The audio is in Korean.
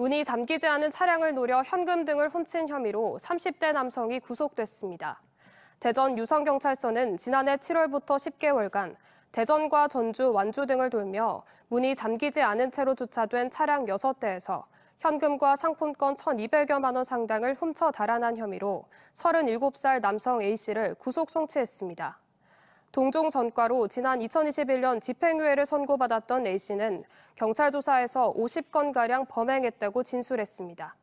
문이 잠기지 않은 차량을 노려 현금 등을 훔친 혐의로 30대 남성이 구속됐습니다. 대전 유성경찰서는 지난해 7월부터 10개월간 대전과 전주, 완주 등을 돌며 문이 잠기지 않은 채로 주차된 차량 6대에서 현금과 상품권 1,200여만 원 상당을 훔쳐 달아난 혐의로 37살 남성 A씨를 구속 송치했습니다. 동종 전과로 지난 2021년 집행유예를 선고받았던 A씨는 경찰 조사에서 50건가량 범행했다고 진술했습니다.